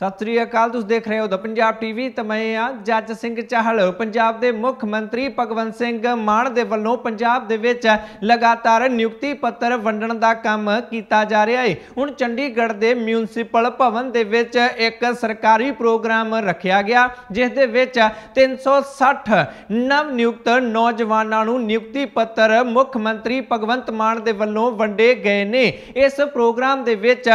ਸਤਿ ਸ੍ਰੀ ਅਕਾਲ ਤੁਸੀਂ ਦੇਖ ਰਹੇ ਹੋ ਦ ਪੰਜਾਬ ਟੀਵੀ ਤੇ ਮੈਂ ਆ ਜੱਜ ਸਿੰਘ ਚਾਹਲ ਪੰਜਾਬ ਦੇ ਮੁੱਖ ਮੰਤਰੀ ਭਗਵੰਤ ਸਿੰਘ ਮਾਨ ਦੇ ਵੱਲੋਂ ਪੰਜਾਬ ਦੇ ਵਿੱਚ ਲਗਾਤਾਰ ਨਿਯੁਕਤੀ ਪੱਤਰ ਵੰਡਣ ਦਾ ਕੰਮ ਕੀਤਾ ਜਾ ਰਿਹਾ ਹੈ ਹੁਣ ਚੰਡੀਗੜ੍ਹ ਦੇ ਮਿਊਨਿਸਪਲ ਭਵਨ ਦੇ ਵਿੱਚ ਇੱਕ ਸਰਕਾਰੀ ਪ੍ਰੋਗਰਾਮ ਰੱਖਿਆ ਗਿਆ ਜਿਸ ਦੇ ਵਿੱਚ 360 ਨਵ ਨਿਯੁਕਤ ਨੌਜਵਾਨਾਂ ਨੂੰ ਨਿਯੁਕਤੀ ਪੱਤਰ ਮੁੱਖ ਮੰਤਰੀ ਭਗਵੰਤ ਮਾਨ ਦੇ ਵੱਲੋਂ ਵੰਡੇ ਗਏ ਨੇ ਇਸ ਪ੍ਰੋਗਰਾਮ ਦੇ ਵਿੱਚ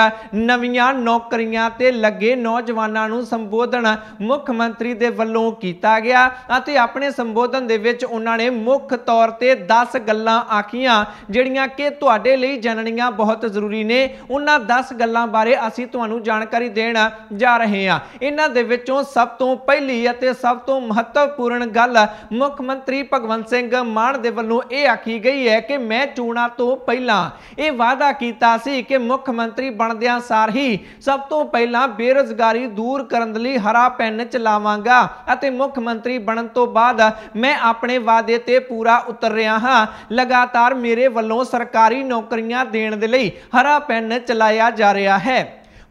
ਨਵੀਆਂ ਨੌਕਰੀਆਂ ਤੇ ਲੱਗੇ ਨੌਜਵਾਨਾਂ ਨੂੰ ਸੰਬੋਧਨ ਮੁੱਖ ਮੰਤਰੀ ਦੇ ਵੱਲੋਂ ਕੀਤਾ ਗਿਆ ਅਤੇ ਆਪਣੇ ਸੰਬੋਧਨ ਦੇ ਵਿੱਚ ਉਹਨਾਂ ਨੇ ਮੁੱਖ ਤੌਰ ਤੇ 10 ਗੱਲਾਂ ਆਖੀਆਂ ਜਿਹੜੀਆਂ ਕਿ ਤੁਹਾਡੇ ਲਈ ਜਾਣਨੀਆਂ ਬਹੁਤ ਜ਼ਰੂਰੀ ਨੇ ਉਹਨਾਂ 10 ਗੱਲਾਂ ਬਾਰੇ ਅਸੀਂ ਤੁਹਾਨੂੰ ਜਾਣਕਾਰੀ ਦੇਣ ਜਾ ਰਹੇ ਹਾਂ ਇਹਨਾਂ ਦੇ ਵਿੱਚੋਂ ਸਭ ਤੋਂ ਪਹਿਲੀ ਅਤੇ ਸਭ ਤੋਂ ਮਹੱਤਵਪੂਰਨ ਗੱਲ ਮੁੱਖ ਮੰਤਰੀ ਭਗਵੰਤ ਸਿੰਘ ਮਾਨ ਦੇ ਵੱਲੋਂ ਇਹ ਆਖੀ ਗਈ ਹੈ ਕਿ ਮੈਂ ਚੋਣਾਂ ਤੋਂ ਪਹਿਲਾਂ ਇਹ ਵਾਅਦਾ ਕੀਤਾ ਸੀ ਕਿ ਮੁੱਖ ਮੰਤਰੀ ਬਣਦਿਆਂ ਸਾਰ ਹੀ ਸਭ ਤੋਂ ਪਹਿਲਾਂ ਬੇਰੋਜ਼ਗਾਰ ਬੇਰੁਜ਼ਗਾਰੀ ਦੂਰ ਕਰਨ ਲਈ ਹਰਾ ਪੈਨ ਚਲਾਵਾਂਗਾ ਅਤੇ ਮੁੱਖ ਮੰਤਰੀ ਬਣਨ ਤੋਂ ਬਾਅਦ ਮੈਂ ਆਪਣੇ ਵਾਅਦੇ ਤੇ ਪੂਰਾ ਉਤਰ ਰਿਹਾ ਹਾਂ ਲਗਾਤਾਰ ਮੇਰੇ ਵੱਲੋਂ ਸਰਕਾਰੀ ਨੌਕਰੀਆਂ ਦੇਣ ਦੇ ਲਈ ਹਰਾ ਪੈਨ ਚਲਾਇਆ ਜਾ ਰਿਹਾ ਹੈ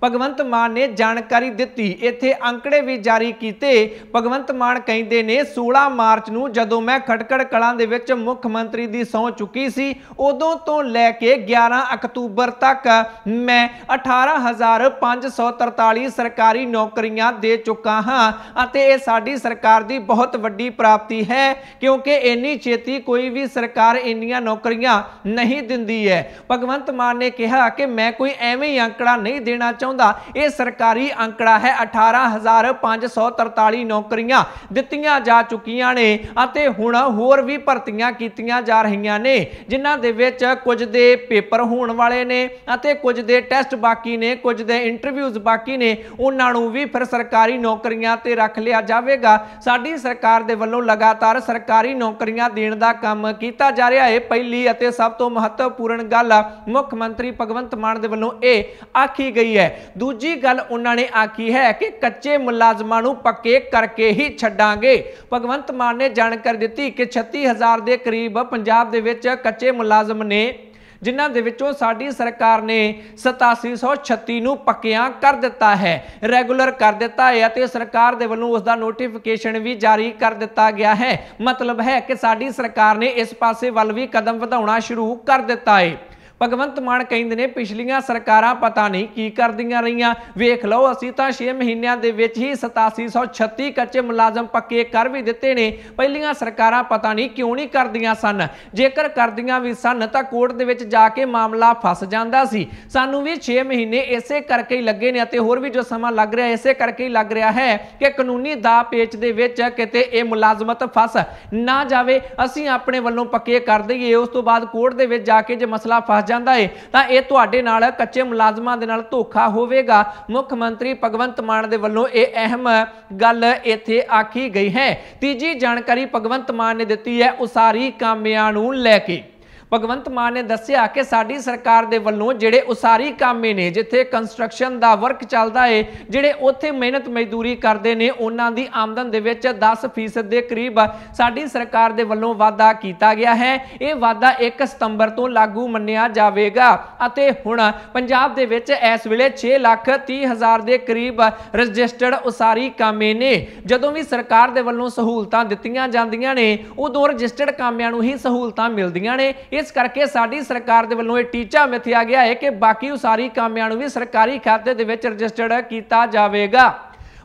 ਭਗਵੰਤ ਮਾਨ ਨੇ ਜਾਣਕਾਰੀ ਦਿੱਤੀ ਇੱਥੇ ਅੰਕੜੇ ਵੀ ਜਾਰੀ ਕੀਤੇ ਭਗਵੰਤ ਮਾਨ ਕਹਿੰਦੇ ਨੇ 16 ਮਾਰਚ ਨੂੰ ਜਦੋਂ ਮੈਂ ਖਟਕੜ ਕਲਾਂ ਦੇ ਵਿੱਚ ਮੁੱਖ ਮੰਤਰੀ ਦੀ ਸੌਂ ਚੁੱਕੀ ਸੀ ਉਦੋਂ ਤੋਂ ਲੈ ਕੇ 11 ਅਕਤੂਬਰ ਤੱਕ ਮੈਂ 18543 ਸਰਕਾਰੀ ਨੌਕਰੀਆਂ ਦੇ ਚੁੱਕਾ ਹਾਂ ਅਤੇ ਇਹ ਸਾਡੀ ਸਰਕਾਰ ਦੀ ਬਹੁਤ ਵੱਡੀ ਪ੍ਰਾਪਤੀ ਹੈ ਕਿਉਂਕਿ ਇੰਨੀ ਛੇਤੀ ਕੋਈ ਵੀ ਸਰਕਾਰ ਇੰਨੀਆਂ ਨੌਕਰੀਆਂ ਨਹੀਂ ਦਿੰਦੀ ਹੈ ਭਗਵੰਤ ਮਾਨ ਨੇ ਕਿਹਾ ਕਿ ਮੈਂ ਕੋਈ ਐਵੇਂ ਹੀ ਅੰਕੜਾ ਨਹੀਂ ਦੇਣਾ ਚਾਹੁੰਦਾ ਚਾਹੁੰਦਾ ਇਹ ਸਰਕਾਰੀ ਅੰਕੜਾ ਹੈ 18543 ਨੌਕਰੀਆਂ ਦਿੱਤੀਆਂ ਜਾ ਚੁੱਕੀਆਂ ਨੇ ਅਤੇ ਹੁਣ ਹੋਰ ਵੀ ਭਰਤੀਆਂ ਕੀਤੀਆਂ ਜਾ ਰਹੀਆਂ ਨੇ ਜਿਨ੍ਹਾਂ ਦੇ ਵਿੱਚ ਕੁਝ ਦੇ ਪੇਪਰ ਹੋਣ ਵਾਲੇ ਨੇ ਅਤੇ ਕੁਝ ਦੇ ਟੈਸਟ ਬਾਕੀ ਨੇ ਕੁਝ ਦੇ ਇੰਟਰਵਿਊਜ਼ ਬਾਕੀ ਨੇ ਉਹਨਾਂ ਨੂੰ ਵੀ ਫਿਰ ਸਰਕਾਰੀ ਨੌਕਰੀਆਂ ਤੇ ਰੱਖ ਲਿਆ ਜਾਵੇਗਾ ਸਾਡੀ ਸਰਕਾਰ ਦੇ ਵੱਲੋਂ ਲਗਾਤਾਰ ਸਰਕਾਰੀ ਨੌਕਰੀਆਂ ਦੇਣ ਦਾ ਕੰਮ ਕੀਤਾ ਜਾ ਰਿਹਾ ਹੈ ਪਹਿਲੀ ਅਤੇ ਸਭ ਤੋਂ ਮਹੱਤਵਪੂਰਨ ਗੱਲ ਮੁੱਖ ਮੰਤਰੀ ਭਗਵੰਤ ਮਾਨ ਦੇ ਵੱਲੋਂ ਇਹ ਆਖੀ ਗਈ ਹੈ ਦੂਜੀ ਗੱਲ ਉਹਨਾਂ ਨੇ ਆਖੀ ਹੈ ਕਿ ਕੱਚੇ ਮੁਲਾਜ਼ਮਾਂ ਨੂੰ ਪੱਕੇ ਕਰਕੇ ਹੀ ਛੱਡਾਂਗੇ ਭਗਵੰਤ ਮਾਨ ਨੇ ਜਾਣਕਾਰੀ ਦਿੱਤੀ ਕਿ 36000 ਦੇ ਕਰੀਬ ਪੰਜਾਬ ਦੇ ਵਿੱਚ ਕੱਚੇ ਮੁਲਾਜ਼ਮ ਨੇ ਜਿਨ੍ਹਾਂ ਦੇ ਵਿੱਚੋਂ ਸਾਡੀ ਸਰਕਾਰ ਨੇ 8736 ਨੂੰ ਪੱਕਿਆਂ ਕਰ ਦਿੱਤਾ ਹੈ ਰੈਗੂਲਰ ਕਰ ਦਿੱਤਾ ਹੈ ਅਤੇ ਸਰਕਾਰ ਦੇ ਵੱਲੋਂ ਉਸ ਦਾ ਨੋਟੀਫਿਕੇਸ਼ਨ ਵੀ ਜਾਰੀ ਕਰ ਦਿੱਤਾ ਗਿਆ ਹੈ ਮਤਲਬ ਹੈ ਕਿ ਸਾਡੀ ਸਰਕਾਰ ਨੇ ਇਸ ਪਾਸੇ ਵੱਲ ਵੀ ਕਦਮ ਵਧਾਉਣਾ ਸ਼ੁਰੂ ਕਰ ਦਿੱਤਾ ਹੈ ਭਗਵੰਤ ਮਾਨ ਕਹਿੰਦੇ ਨੇ ਪਿਛਲੀਆਂ ਸਰਕਾਰਾਂ ਪਤਾ ਨਹੀਂ ਕੀ ਕਰਦੀਆਂ ਰਹੀਆਂ ਵੇਖ ਲਓ ਅਸੀਂ ਤਾਂ 6 ਮਹੀਨਿਆਂ ਦੇ ਵਿੱਚ ਹੀ 8736 ਕੱਚੇ ਮੁਲਾਜ਼ਮ ਪੱਕੇ ਕਰ ਵੀ ਦਿੱਤੇ ਨੇ ਪਹਿਲੀਆਂ ਸਰਕਾਰਾਂ ਪਤਾ ਨਹੀਂ ਕਿਉਂ ਨਹੀਂ ਕਰਦੀਆਂ ਸਨ ਜੇਕਰ ਕਰਦੀਆਂ ਵੀ ਸਨ ਤਾਂ ਕੋਰਟ ਦੇ ਵਿੱਚ ਜਾ ਕੇ ਮਾਮਲਾ ਫਸ ਜਾਂਦਾ ਸੀ ਸਾਨੂੰ ਵੀ 6 ਮਹੀਨੇ ਇਸੇ ਕਰਕੇ ਹੀ ਲੱਗੇ ਨੇ ਅਤੇ ਹੋਰ ਵੀ ਜੋ ਸਮਾਂ ਲੱਗ ਰਿਹਾ ਇਸੇ ਕਰਕੇ ਹੀ ਲੱਗ ਰਿਹਾ ਹੈ ਕਿ ਕਾਨੂੰਨੀ ਦਾ ਪੇਚ ਦੇ ਵਿੱਚ ਕਿਤੇ ਇਹ ਮੁਲਾਜ਼ਮਤ ਫਸ ਨਾ ਜਾਵੇ ਅਸੀਂ ਆਪਣੇ ਵੱਲੋਂ ਪੱਕੇ ਕਰ ਦਈਏ ਉਸ ਤੋਂ ਬਾਅਦ ਕੋਰਟ ਦੇ ਵਿੱਚ ਜਾ ਕੇ ਜੇ ਮਸਲਾ ਫਸ ਜਾਂਦਾ ਏ ਤਾਂ ਇਹ ਤੁਹਾਡੇ ਨਾਲ ਕੱਚੇ ਮੁਲਾਜ਼ਮਾਂ ਦੇ ਨਾਲ ਧੋਖਾ ਹੋਵੇਗਾ ਮੁੱਖ ਮੰਤਰੀ ਭਗਵੰਤ ਮਾਨ ਦੇ ਵੱਲੋਂ ਇਹ ਅਹਿਮ ਗੱਲ ਇੱਥੇ ਆਖੀ ਗਈ ਹੈ ਤੀਜੀ ਜਾਣਕਾਰੀ ਭਗਵੰਤ ਮਾਨ ਨੇ ਦਿੱਤੀ ਹੈ ਉਸਾਰੀ ਕਾਮਿਆਂ ਨੂੰ ਲੈ ਕੇ ਭਗਵੰਤ ਮਾਨ ਨੇ ਦੱਸਿਆ ਕਿ ਸਾਡੀ ਸਰਕਾਰ ਦੇ ਵੱਲੋਂ ਜਿਹੜੇ ਉਸਾਰੀ ਕਾਮੇ ਨੇ ਜਿੱਥੇ ਕੰਸਟਰਕਸ਼ਨ ਦਾ ਵਰਕ ਚੱਲਦਾ ਏ ਜਿਹੜੇ ਉੱਥੇ ਮਿਹਨਤ ਮਜ਼ਦੂਰੀ ਕਰਦੇ ਨੇ ਉਹਨਾਂ ਦੀ ਆਮਦਨ ਦੇ ਵਿੱਚ 10% ਦੇ ਕਰੀਬ ਸਾਡੀ ਸਰਕਾਰ ਦੇ ਵੱਲੋਂ ਵਾਅਦਾ ਕੀਤਾ ਗਿਆ ਹੈ ਇਹ ਵਾਅਦਾ 1 ਸਤੰਬਰ ਤੋਂ ਲਾਗੂ ਮੰਨਿਆ ਜਾਵੇਗਾ ਅਤੇ ਹੁਣ ਪੰਜਾਬ ਦੇ ਵਿੱਚ ਇਸ ਵੇਲੇ 6 ਲੱਖ 30 ਹਜ਼ਾਰ ਦੇ ਕਰੀਬ ਰਜਿਸਟਰਡ ਉਸਾਰੀ ਕਾਮੇ ਨੇ ਜਦੋਂ ਵੀ ਸਰਕਾਰ ਦੇ ਵੱਲੋਂ ਸਹੂਲਤਾਂ ਦਿੱਤੀਆਂ ਜਾਂਦੀਆਂ ਨੇ ਉਦੋਂ ਰਜਿਸਟਰਡ ਕਾਮਿਆਂ ਨੂੰ ਹੀ ਸਹੂਲਤਾਂ ਮਿਲਦੀਆਂ ਨੇ ਇਹ ਇਸ ਕਰਕੇ ਸਾਡੀ ਸਰਕਾਰ ਦੇ ਵੱਲੋਂ ਇਹ ਟੀਚਾ ਮਿੱਥਿਆ ਗਿਆ ਹੈ ਕਿ ਬਾਕੀ ਉਸਾਰੀ ਕਾਮਿਆਂ ਨੂੰ ਵੀ ਸਰਕਾਰੀ ਖਾਤੇ ਦੇ ਵਿੱਚ ਰਜਿਸਟਰਡ ਕੀਤਾ ਜਾਵੇਗਾ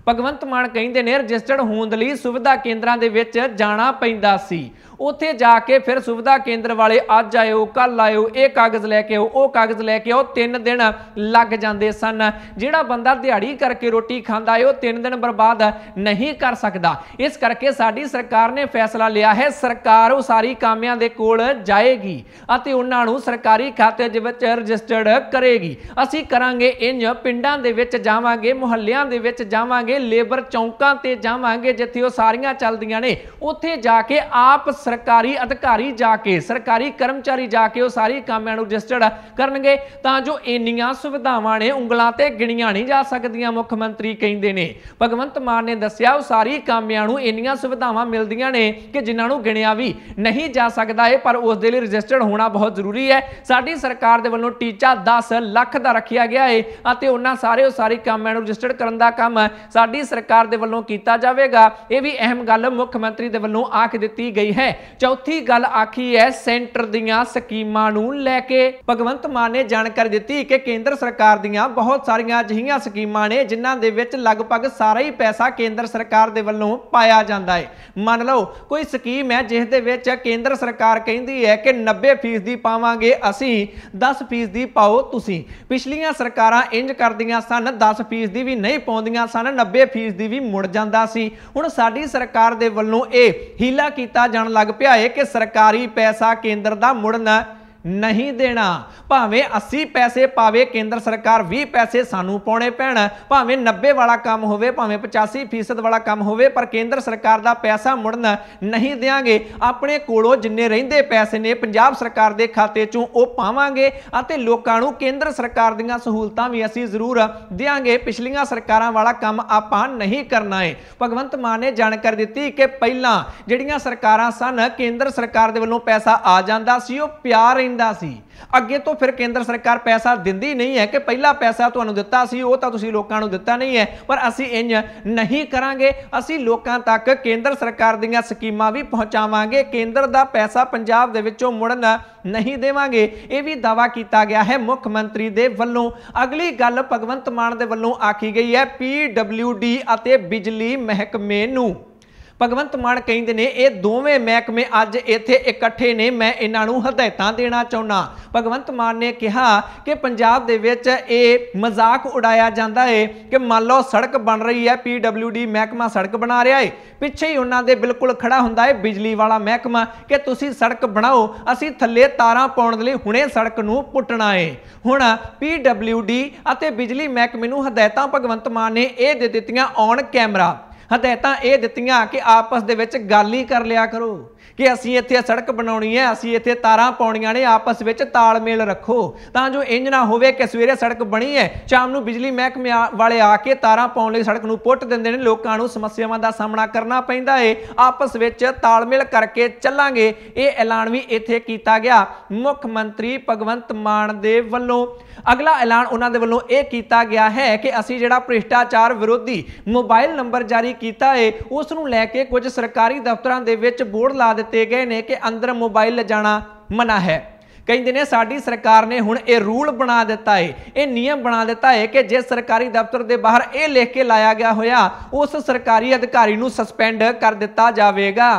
ਭਗਵੰਤ ਮਾਨ ਕਹਿੰਦੇ ਨੇ ਰਜਿਸਟਰਡ ਹੋਣ ਲਈ ਸੁਵਿਧਾ ਕੇਂਦਰਾਂ ਦੇ ਵਿੱਚ ਜਾਣਾ ਪੈਂਦਾ ਸੀ ਉੱਥੇ ਜਾ ਕੇ ਫਿਰ ਸੁਵਿਧਾ ਕੇਂਦਰ ਵਾਲੇ ਅੱਜ ਆਇਓ ਕੱਲ ਆਇਓ ਇਹ ਕਾਗਜ਼ ਲੈ ਕੇ ਆਓ ਉਹ ਕਾਗਜ਼ ਲੈ ਕੇ ਆਓ ਤਿੰਨ ਦਿਨ ਲੱਗ ਜਾਂਦੇ ਸਨ ਜਿਹੜਾ ਬੰਦਾ ਦਿਹਾੜੀ ਕਰਕੇ ਰੋਟੀ ਖਾਂਦਾ ਏ ਉਹ ਤਿੰਨ ਦਿਨ ਬਰਬਾਦ ਨਹੀਂ ਕਰ ਸਕਦਾ ਇਸ ਕਰਕੇ ਸਾਡੀ ਸਰਕਾਰ ਨੇ ਫੈਸਲਾ ਲਿਆ ਹੈ ਸਰਕਾਰ ਉਹ ਸਾਰੀ ਕਾਮਿਆਂ ਦੇ ਕੋਲ ਜਾਏਗੀ ਅਤੇ ਉਹਨਾਂ ਨੂੰ ਸਰਕਾਰੀ ਖਾਤੇ ਦੇ ਵਿੱਚ ਰਜਿਸਟਰਡ ਕਰੇਗੀ ਅਸੀਂ ਕਰਾਂਗੇ ਇੰਜ ਪਿੰਡਾਂ ਦੇ ਵਿੱਚ ਜਾਵਾਂਗੇ ਮੁਹੱਲਿਆਂ ਦੇ ਵਿੱਚ ਜਾਵਾਂਗੇ ਲੇਬਰ ਚੌਂਕਾਂ ਤੇ ਜਾਵਾਂਗੇ ਜਿੱਥੇ ਉਹ ਸਾਰੀਆਂ ਚੱਲਦੀਆਂ ਨੇ ਉੱਥੇ ਜਾ ਕੇ ਆਪ ਸਰਕਾਰੀ ਅਧਿਕਾਰੀ ਜਾ ਕੇ ਸਰਕਾਰੀ ਕਰਮਚਾਰੀ ਜਾ ਕੇ ਉਹ ਸਾਰੀ ਕਾਮਿਆਂ ਨੂੰ ਰਜਿਸਟਰਡ ਕਰਨਗੇ ਤਾਂ ਜੋ ਇੰਨੀਆਂ ਸੁਵਿਧਾਵਾਂ ਨੇ ਉਂਗਲਾਂ ਤੇ ਗਿਣੀਆਂ ਨਹੀਂ ਜਾ ਸਕਦੀਆਂ ਮੁੱਖ ਮੰਤਰੀ ਕਹਿੰਦੇ ਨੇ ਭਗਵੰਤ ਮਾਨ ਨੇ ਦੱਸਿਆ ਉਹ ਸਾਰੀ ਕਾਮਿਆਂ ਨੂੰ ਇੰਨੀਆਂ ਸੁਵਿਧਾਵਾਂ ਮਿਲਦੀਆਂ ਨੇ ਕਿ ਜਿਨ੍ਹਾਂ ਨੂੰ ਗਿਣਿਆ ਵੀ ਨਹੀਂ ਜਾ ਸਕਦਾ ਹੈ ਪਰ ਉਸ ਦੇ ਲਈ ਰਜਿਸਟਰਡ ਹੋਣਾ ਬਹੁਤ ਜ਼ਰੂਰੀ ਹੈ ਸਾਡੀ ਸਰਕਾਰ ਦੇ ਵੱਲੋਂ ਟੀਚਾ 10 ਲੱਖ ਦਾ ਰੱਖਿਆ ਗਿਆ ਹੈ ਅਤੇ ਉਹਨਾਂ ਸਾਰੇ ਉਹ ਸਾਰੇ ਕੰਮਾਂ ਨੂੰ ਰਜਿਸਟਰਡ ਕਰਨ ਦਾ ਕੰਮ ਸਾਡੀ ਸਰਕਾਰ ਦੇ ਵੱਲੋਂ ਕੀਤਾ ਜਾਵੇਗਾ ਇਹ ਵੀ ਅਹਿਮ ਗੱਲ ਮੁੱਖ ਮੰਤਰੀ ਦੇ ਵੱਲੋਂ ਆਖ ਦਿੱਤੀ ਗਈ ਹੈ ਚੌਥੀ ਗੱਲ ਆਖੀ ਹੈ ਸੈਂਟਰ ਦੀਆਂ ਸਕੀਮਾਂ ਨੂੰ ਲੈ ਕੇ ਭਗਵੰਤ ਮਾਨ ਨੇ ਜਾਣਕਾਰੀ ਦਿੱਤੀ ਕਿ ਕੇਂਦਰ ਸਰਕਾਰ ਦੀਆਂ ਬਹੁਤ ਸਾਰੀਆਂ ਅਜਿਹੀਆਂ ਸਕੀਮਾਂ ਨੇ ਜਿਨ੍ਹਾਂ ਦੇ ਵਿੱਚ ਲਗਭਗ ਸਾਰਾ ਹੀ ਪੈਸਾ ਕੇਂਦਰ ਸਰਕਾਰ ਦੇ ਵੱਲੋਂ ਪਾਇਆ ਜਾਂਦਾ ਹੈ ਮੰਨ ਲਓ ਕੋਈ ਸਕੀਮ ਹੈ ਜਿਸ ਦੇ ਵਿੱਚ ਕੇਂਦਰ ਸਰਕਾਰ ਕਹਿੰਦੀ ਹੈ ਕਿ 90% ਦੀ ਪਾਵਾਂਗੇ ਅਸੀਂ 10% ਦੀ ਪਾਓ ਤੁਸੀਂ ਪਿਛਲੀਆਂ ਸਰਕਾਰਾਂ ਇੰਜ ਕਰਦੀਆਂ ਸਨ 10% ਦੀ ਵੀ ਨਹੀਂ ਪਾਉਂਦੀਆਂ ਸਨ 90% ਦੀ ਵੀ ਮੁੜ ਜਾਂਦਾ ਸੀ ਹੁਣ ਸਾਡੀ ਸਰਕਾਰ ਦੇ ਵੱਲੋਂ ਇਹ ਹੀਲਾ ਕੀਤਾ ਜਾਣ ਲੱਗ ਲੱਗ ਪਿਆ ਹੈ ਕਿ ਸਰਕਾਰੀ ਪੈਸਾ ਕੇਂਦਰ ਦਾ ਮੁੜਨਾ ਨਹੀਂ ਦੇਣਾ ਭਾਵੇਂ 80 ਪੈਸੇ ਪਾਵੇ ਕੇਂਦਰ ਸਰਕਾਰ 20 ਪੈਸੇ ਸਾਨੂੰ ਪਾਉਣੇ ਪੈਣ ਭਾਵੇਂ 90 ਵਾਲਾ ਕੰਮ ਹੋਵੇ ਭਾਵੇਂ 85% ਵਾਲਾ ਕੰਮ ਹੋਵੇ ਪਰ ਕੇਂਦਰ ਸਰਕਾਰ ਦਾ ਪੈਸਾ ਮੁੜਨ ਨਹੀਂ ਦੇਾਂਗੇ ਆਪਣੇ ਕੋਲੋਂ ਜਿੰਨੇ ਰਹਿੰਦੇ ਪੈਸੇ ਨੇ ਪੰਜਾਬ ਸਰਕਾਰ ਦੇ ਖਾਤੇ 'ਚੋਂ ਉਹ ਪਾਵਾਂਗੇ ਅਤੇ ਲੋਕਾਂ ਨੂੰ ਕੇਂਦਰ ਸਰਕਾਰ ਦੀਆਂ ਸਹੂਲਤਾਂ ਵੀ ਅਸੀਂ ਜ਼ਰੂਰ ਦੇਾਂਗੇ ਪਿਛਲੀਆਂ ਸਰਕਾਰਾਂ ਵਾਲਾ ਕੰਮ ਆਪਾਂ ਨਹੀਂ ਕਰਨਾ ਹੈ ਭਗਵੰਤ ਮਾਨ ਨੇ ਜਾਣਕਾਰੀ ਦਿੱਤੀ ਕਿ ਪਹਿਲਾਂ ਜਿਹੜੀਆਂ ਸਰਕਾਰਾਂ ਸਨ ਕੇਂਦਰ ਸਰਕਾਰ ਦੇ ਵੱਲੋਂ ਪੈਸਾ ਆ ਜਾਂਦਾ ਸੀ ਉਹ ਪਿਆਰ ਲੈਂਦਾ ਸੀ ਅੱਗੇ ਤੋਂ ਫਿਰ ਕੇਂਦਰ ਸਰਕਾਰ ਪੈਸਾ ਦਿੰਦੀ ਨਹੀਂ ਹੈ ਕਿ ਪਹਿਲਾ ਪੈਸਾ ਤੁਹਾਨੂੰ ਦਿੱਤਾ ਸੀ ਉਹ ਤਾਂ ਤੁਸੀਂ ਲੋਕਾਂ ਨੂੰ ਦਿੱਤਾ ਨਹੀਂ ਹੈ ਪਰ ਅਸੀਂ ਇੰਜ ਨਹੀਂ ਕਰਾਂਗੇ ਅਸੀਂ ਲੋਕਾਂ ਤੱਕ ਕੇਂਦਰ ਸਰਕਾਰ ਦੀਆਂ ਸਕੀਮਾਂ ਵੀ ਪਹੁੰਚਾਵਾਂਗੇ ਕੇਂਦਰ ਦਾ ਪੈਸਾ ਪੰਜਾਬ ਦੇ ਵਿੱਚੋਂ ਮੁੜਨ ਨਹੀਂ ਦੇਵਾਂਗੇ ਇਹ ਵੀ ਦਾਵਾ ਕੀਤਾ ਗਿਆ ਹੈ ਮੁੱਖ ਮੰਤਰੀ ਦੇ ਵੱਲੋਂ ਅਗਲੀ ਗੱਲ ਭਗਵੰਤ ਮਾਨ ਦੇ ਵੱਲੋਂ ਆਖੀ ਗਈ ਹੈ ਪੀਡਬਲਯੂਡੀ ਅਤੇ ਬਿਜਲੀ ਮਹਿਕਮੇ ਨੂੰ ਭਗਵੰਤ ਮਾਨ ਕਹਿੰਦੇ ਨੇ ਇਹ ਦੋਵੇਂ ਮਹਿਕਮੇ ਅੱਜ ਇੱਥੇ ਇਕੱਠੇ ਨੇ ਮੈਂ ਇਹਨਾਂ ਨੂੰ ਹਦਾਇਤਾਂ ਦੇਣਾ ਚਾਹੁੰਦਾ ਭਗਵੰਤ ਮਾਨ ਨੇ ਕਿਹਾ ਕਿ ਪੰਜਾਬ ਦੇ ਵਿੱਚ ਇਹ ਮਜ਼ਾਕ ਉਡਾਇਆ ਜਾਂਦਾ ਹੈ ਕਿ ਮੰਨ ਲਓ ਸੜਕ ਬਣ ਰਹੀ ਹੈ ਪੀਡਬਲਯੂਡੀ ਮਹਿਕਮਾ ਸੜਕ ਬਣਾ ਰਿਹਾ ਹੈ ਪਿੱਛੇ ਹੀ ਉਹਨਾਂ ਦੇ ਬਿਲਕੁਲ ਖੜਾ ਹੁੰਦਾ ਹੈ ਬਿਜਲੀ ਵਾਲਾ ਮਹਿਕਮਾ ਕਿ ਤੁਸੀਂ ਸੜਕ ਬਣਾਓ ਅਸੀਂ ਥੱਲੇ ਤਾਰਾਂ ਪਾਉਣ ਦੇ ਲਈ ਹੁਣੇ ਸੜਕ ਨੂੰ ਪੁੱਟਣਾ ਹੈ ਹੁਣ ਪੀਡਬਲਯੂਡੀ ਅਤੇ ਬਿਜਲੀ ਮਹਿਕਮੇ ਨੂੰ ਹਦਾਇਤਾਂ ਭਗਵੰਤ ਮਾਨ ਨੇ ਇਹ ਦੇ ਦਿੱਤੀਆਂ ਔਨ ਕੈਮਰਾ ਹਦਾਇਤਾਂ ਇਹ ਦਿੱਤੀਆਂ ਕਿ ਆਪਸ ਦੇ ਵਿੱਚ ਗੱਲ ਹੀ ਕਰ ਲਿਆ ਕਰੋ ਕਿ ਅਸੀਂ ਇੱਥੇ ਸੜਕ ਬਣਾਉਣੀ ਹੈ ਅਸੀਂ ਇੱਥੇ ਤਾਰਾਂ ਪਾਉਣੀਆਂ ਨੇ ਆਪਸ ਵਿੱਚ ਤਾਲਮੇਲ ਰੱਖੋ ਤਾਂ ਜੋ ਇੰਜ ਨਾ ਹੋਵੇ ਕਿ ਸਵੇਰੇ ਸੜਕ ਬਣੀ ਹੈ ਸ਼ਾਮ ਨੂੰ ਬਿਜਲੀ ਮਹਿਕਮੇ ਵਾਲੇ ਆ ਕੇ ਤਾਰਾਂ ਪਾਉਣ ਲਈ ਸੜਕ ਨੂੰ ਪੁੱਟ ਦਿੰਦੇ ਨੇ ਲੋਕਾਂ ਨੂੰ ਸਮੱਸਿਆਵਾਂ ਦਾ ਸਾਹਮਣਾ ਕਰਨਾ ਪੈਂਦਾ ਹੈ ਆਪਸ ਵਿੱਚ ਤਾਲਮੇਲ ਕਰਕੇ ਚੱਲਾਂਗੇ ਇਹ ਐਲਾਨ ਵੀ ਇੱਥੇ ਕੀਤਾ ਗਿਆ ਮੁੱਖ ਮੰਤਰੀ ਭਗਵੰਤ ਮਾਨ ਦੇ ਵੱਲੋਂ ਅਗਲਾ ਐਲਾਨ ਉਹਨਾਂ ਦੇ ਵੱਲੋਂ ਇਹ ਕੀਤਾ ਗਿਆ ਹੈ ਕਿ ਅਸੀਂ ਜਿਹੜਾ ਭ੍ਰਿਸ਼ਟਾਚਾਰ ਵਿਰੋਧੀ ਮੋਬਾਈਲ ਨੰਬਰ ਜਾਰੀ ਕੀਤਾ ਹੈ ਉਸ ਨੂੰ ਲੈ ਕੇ ਕੁਝ ਸਰਕਾਰੀ ਦਫ਼ਤਰਾਂ ਦੇ ਵਿੱਚ ਬੋਰਡ ਲਾ ਦਿੱਤੇ ਗਏ ਨੇ ਕਿ ਅੰਦਰ ਮੋਬਾਈਲ ਲਿਜਾਣਾ ਮਨਾ ਹੈ ਕਹਿੰਦੇ ਨੇ ਸਾਡੀ ਸਰਕਾਰ ਨੇ ਹੁਣ ਇਹ ਰੂਲ ਬਣਾ ਦਿੱਤਾ ਹੈ ਇਹ ਨਿਯਮ ਬਣਾ ਦਿੱਤਾ ਹੈ ਕਿ ਜੇ ਸਰਕਾਰੀ ਦਫ਼ਤਰ ਦੇ ਬਾਹਰ ਇਹ ਲਿਖ ਕੇ ਲਾਇਆ ਗਿਆ ਹੋਇਆ ਉਸ ਸਰਕਾਰੀ ਅਧਿਕਾਰੀ ਨੂੰ ਸਸਪੈਂਡ ਕਰ ਦਿੱਤਾ ਜਾਵੇਗਾ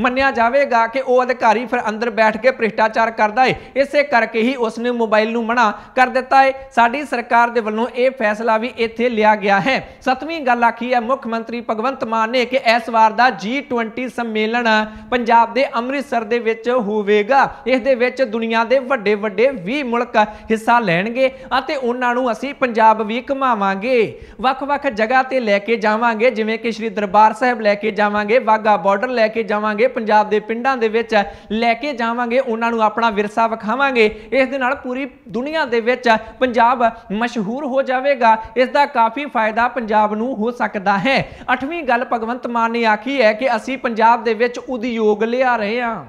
ਮੰਨਿਆ ਜਾਵੇਗਾ ਕਿ ਉਹ ਅਧਿਕਾਰੀ ਫਿਰ ਅੰਦਰ ਬੈਠ ਕੇ ਭ੍ਰਿਸ਼ਟਾਚਾਰ ਕਰਦਾ ਏ ਇਸੇ ਕਰਕੇ ਹੀ ਉਸ ਨੇ ਮੋਬਾਈਲ ਨੂੰ ਮਨਾ ਕਰ ਦਿੱਤਾ ਏ ਸਾਡੀ ਸਰਕਾਰ ਦੇ ਵੱਲੋਂ ਇਹ ਫੈਸਲਾ ਵੀ ਇੱਥੇ ਲਿਆ ਗਿਆ ਹੈ ਸਤਵੀਂ ਗੱਲ ਆਖੀ ਹੈ ਮੁੱਖ ਮੰਤਰੀ ਭਗਵੰਤ ਮਾਨ ਨੇ ਕਿ ਇਸ ਵਾਰ ਦਾ G20 ਸੰਮੇਲਨ ਪੰਜਾਬ ਦੇ ਅੰਮ੍ਰਿਤਸਰ ਦੇ ਵਿੱਚ ਹੋਵੇਗਾ ਇਸ ਦੇ ਵਿੱਚ ਦੁਨੀਆ ਦੇ ਵੱਡੇ ਵੱਡੇ 20 ਮੁਲਕ ਹਿੱਸਾ ਲੈਣਗੇ ਅਤੇ ਉਹਨਾਂ ਨੂੰ ਅਸੀਂ ਪੰਜਾਬ ਵੀ ਘਮਾਵਾਂਗੇ ਵੱਖ-ਵੱਖ ਜਗ੍ਹਾ ਤੇ ਲੈ ਕੇ ਜਾਵਾਂਗੇ ਜਿਵੇਂ ਕਿ ਸ੍ਰੀ ਦਰਬਾਰ ਸਾਹਿਬ ਲੈ ਕੇ ਜਾਵਾਂਗੇ ਵਾਗਾ ਬਾਰਡਰ ਲੈ ਕੇ ਜਾਵਾਂਗੇ ਜਾਵਾਂਗੇ ਪੰਜਾਬ ਦੇ ਪਿੰਡਾਂ ਦੇ ਵਿੱਚ ਲੈ ਕੇ ਜਾਵਾਂਗੇ ਉਹਨਾਂ ਨੂੰ ਆਪਣਾ ਵਿਰਸਾ ਵਿਖਾਵਾਂਗੇ ਇਸ ਦੇ ਨਾਲ ਪੂਰੀ ਦੁਨੀਆ ਦੇ ਵਿੱਚ ਪੰਜਾਬ ਮਸ਼ਹੂਰ ਹੋ ਜਾਵੇਗਾ ਇਸ ਦਾ ਕਾਫੀ ਫਾਇਦਾ ਪੰਜਾਬ ਨੂੰ ਹੋ ਸਕਦਾ ਹੈ 8ਵੀਂ ਗੱਲ ਭਗਵੰਤ ਮਾਨ ਨੇ ਆਖੀ ਹੈ ਕਿ ਅਸੀਂ ਪੰਜਾਬ ਦੇ ਵਿੱਚ ਉਦਯੋਗ ਲਿਆ ਰਹੇ ਹਾਂ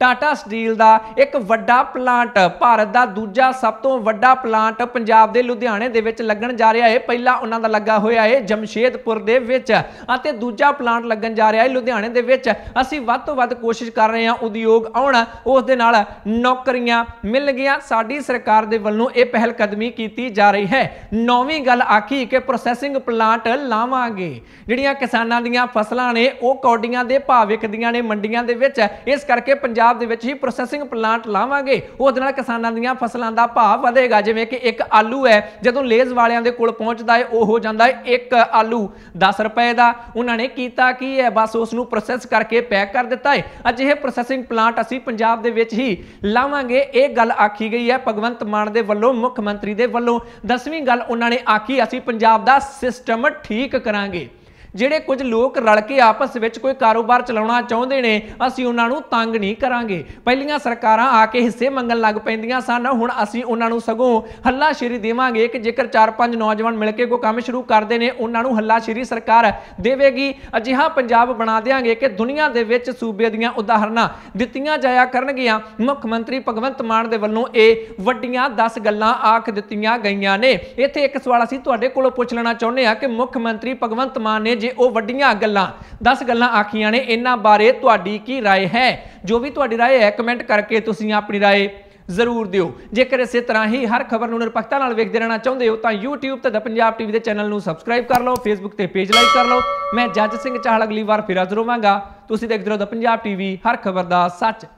ਟਾਟਾ ਸਟੀਲ ਦਾ ਇੱਕ ਵੱਡਾ ਪਲਾਂਟ ਭਾਰਤ ਦਾ ਦੂਜਾ ਸਭ ਤੋਂ ਵੱਡਾ ਪਲਾਂਟ ਪੰਜਾਬ ਦੇ ਲੁਧਿਆਣੇ ਦੇ ਵਿੱਚ ਲੱਗਣ ਜਾ ਰਿਹਾ ਹੈ ਪਹਿਲਾ ਉਹਨਾਂ ਦਾ ਲੱਗਾ ਹੋਇਆ ਹੈ ਜਮਸ਼ੇਦਪੁਰ ਦੇ ਵਿੱਚ ਅਤੇ ਦੂਜਾ ਪਲਾਂਟ ਲੱਗਣ ਜਾ ਰਿਹਾ ਹੈ ਲੁਧਿਆਣੇ ਦੇ ਵਿੱਚ ਅਸੀਂ ਵੱਧ ਤੋਂ ਵੱਧ ਕੋਸ਼ਿਸ਼ ਕਰ ਰਹੇ ਹਾਂ ਉਦਯੋਗ ਆਉਣ ਉਸ ਦੇ ਨਾਲ ਨੌਕਰੀਆਂ ਮਿਲ ਗਈਆਂ ਸਾਡੀ ਸਰਕਾਰ ਦੇ ਵੱਲੋਂ ਇਹ ਪਹਿਲ ਕਦਮੀ ਕੀਤੀ ਜਾ ਰਹੀ ਹੈ ਨੌਵੀਂ ਗੱਲ ਆਖੀ ਕਿ ਪ੍ਰੋਸੈਸਿੰਗ ਪਲਾਂਟ ਲਾਵਾਂਗੇ ਜਿਹੜੀਆਂ ਕਿਸਾਨਾਂ ਦੀਆਂ ਫਸਲਾਂ ਨੇ ਉਹ ਕੌਡੀਆਂ ਦੇ ਭਾਅ ਵਿਕਦੀਆਂ ਨੇ ਮੰਡੀਆਂ ਦੇ ਵਿੱਚ ਇਸ ਕਰਕੇ ਪੰਜਾਬ ਪੰਜਾਬ ਦੇ ਵਿੱਚ ਹੀ ਪ੍ਰੋਸੈਸਿੰਗ ਪਲਾਂਟ ਲਾਵਾਂਗੇ ਉਹਦੇ ਨਾਲ ਕਿਸਾਨਾਂ ਦੀਆਂ ਫਸਲਾਂ ਦਾ ਭਾਅ ਵਧੇਗਾ ਜਿਵੇਂ ਕਿ ਇੱਕ ਆਲੂ ਹੈ ਜਦੋਂ ਲੇਜ਼ ਵਾਲਿਆਂ ਦੇ ਕੋਲ ਪਹੁੰਚਦਾ ਹੈ ਉਹ ਹੋ ਜਾਂਦਾ ਹੈ ਇੱਕ ਆਲੂ 10 ਰੁਪਏ ਦਾ ਉਹਨਾਂ ਨੇ ਕੀਤਾ ਕੀ ਹੈ ਬਸ ਉਸ ਨੂੰ ਪ੍ਰੋਸੈਸ ਕਰਕੇ ਪੈਕ ਕਰ ਦਿੱਤਾ ਹੈ ਇਹ ਪ੍ਰੋਸੈਸਿੰਗ ਪਲਾਂਟ ਅਸੀਂ ਪੰਜਾਬ ਦੇ ਵਿੱਚ ਹੀ ਲਾਵਾਂਗੇ ਇਹ ਗੱਲ ਆਖੀ ਗਈ ਹੈ ਭਗਵੰਤ ਮਾਨ ਦੇ ਵੱਲੋਂ ਮੁੱਖ ਮੰਤਰੀ ਦੇ ਵੱਲੋਂ 10ਵੀਂ ਗੱਲ ਉਹਨਾਂ ਨੇ ਆਖੀ ਅਸੀਂ ਪੰਜਾਬ ਦਾ ਸਿਸਟਮ ਠੀਕ ਕਰਾਂਗੇ ਜਿਹੜੇ ਕੁਝ ਲੋਕ ਰਲ ਕੇ ਆਪਸ ਵਿੱਚ ਕੋਈ ਕਾਰੋਬਾਰ ਚਲਾਉਣਾ ਚਾਹੁੰਦੇ ਨੇ ਅਸੀਂ ਉਹਨਾਂ ਨੂੰ ਤੰਗ ਨਹੀਂ ਕਰਾਂਗੇ ਪਹਿਲੀਆਂ ਸਰਕਾਰਾਂ ਆ ਕੇ ਹਿੱਸੇ ਮੰਗਣ ਲੱਗ ਪੈਂਦੀਆਂ ਸਨ ਹੁਣ ਅਸੀਂ ਉਹਨਾਂ ਨੂੰ ਸਗੋਂ ਹੱਲਾ ਦੇਵਾਂਗੇ ਕਿ ਜੇਕਰ 4-5 ਨੌਜਵਾਨ ਮਿਲ ਕੇ ਕੋਈ ਕੰਮ ਸ਼ੁਰੂ ਕਰਦੇ ਨੇ ਉਹਨਾਂ ਨੂੰ ਹੱਲਾ ਸਰਕਾਰ ਦੇਵੇਗੀ ਅਜਿਹਾ ਪੰਜਾਬ ਬਣਾ ਦੇਵਾਂਗੇ ਕਿ ਦੁਨੀਆ ਦੇ ਵਿੱਚ ਸੂਬੇ ਦੀਆਂ ਉਦਾਹਰਨਾਂ ਦਿੱਤੀਆਂ ਜਾਇਆ ਕਰਨਗੀਆਂ ਮੁੱਖ ਮੰਤਰੀ ਭਗਵੰਤ ਮਾਨ ਦੇ ਵੱਲੋਂ ਇਹ ਵੱਡੀਆਂ 10 ਗੱਲਾਂ ਆਖ ਦਿੱਤੀਆਂ ਗਈਆਂ ਨੇ ਇੱਥੇ ਇੱਕ ਸਵਾਲ ਅਸੀਂ ਤੁਹਾਡੇ ਕੋਲੋਂ ਪੁੱਛ ਲੈਣਾ ਚਾਹੁੰਦੇ ਆ ਕਿ ਮੁੱਖ ਮੰਤਰੀ ਭਗਵੰਤ ਮਾਨ ਨੇ ਜੇ ਉਹ ਵੱਡੀਆਂ ਗੱਲਾਂ 10 ਗੱਲਾਂ ਆਖੀਆਂ ਨੇ ਇਹਨਾਂ ਬਾਰੇ ਤੁਹਾਡੀ ਕੀ رائے ਹੈ ਜੋ ਵੀ ਤੁਹਾਡੀ رائے ਹੈ ਕਮੈਂਟ ਕਰਕੇ ਤੁਸੀਂ ਆਪਣੀ رائے ਜ਼ਰੂਰ ਦਿਓ ਜੇਕਰ ਇਸੇ ਤਰ੍ਹਾਂ ਹੀ ਹਰ ਖਬਰ ਨੂੰ ਨਿਰਪੱਖਤਾ ਨਾਲ ਵੇਖਦੇ ਰਹਿਣਾ ਚਾਹੁੰਦੇ ਹੋ ਤਾਂ YouTube ਤੇ ਦਾ ਪੰਜਾਬ ਟੀਵੀ ਦੇ ਚੈਨਲ ਨੂੰ ਸਬਸਕ੍ਰਾਈਬ ਕਰ ਲਓ Facebook ਤੇ ਪੇਜ ਲਾਈਕ ਕਰ ਲਓ ਮੈਂ ਜੱਜ ਸਿੰਘ ਚਾਹਲ ਅਗਲੀ ਵਾਰ ਫਿਰ ਹਾਜ਼ਰ ਹੋਵਾਂਗਾ ਤੁਸੀਂ ਦੇਖਦੇ ਰਹੋ ਦਾ ਪੰਜਾਬ ਟੀਵੀ ਹਰ ਖਬਰ ਦਾ ਸੱਚ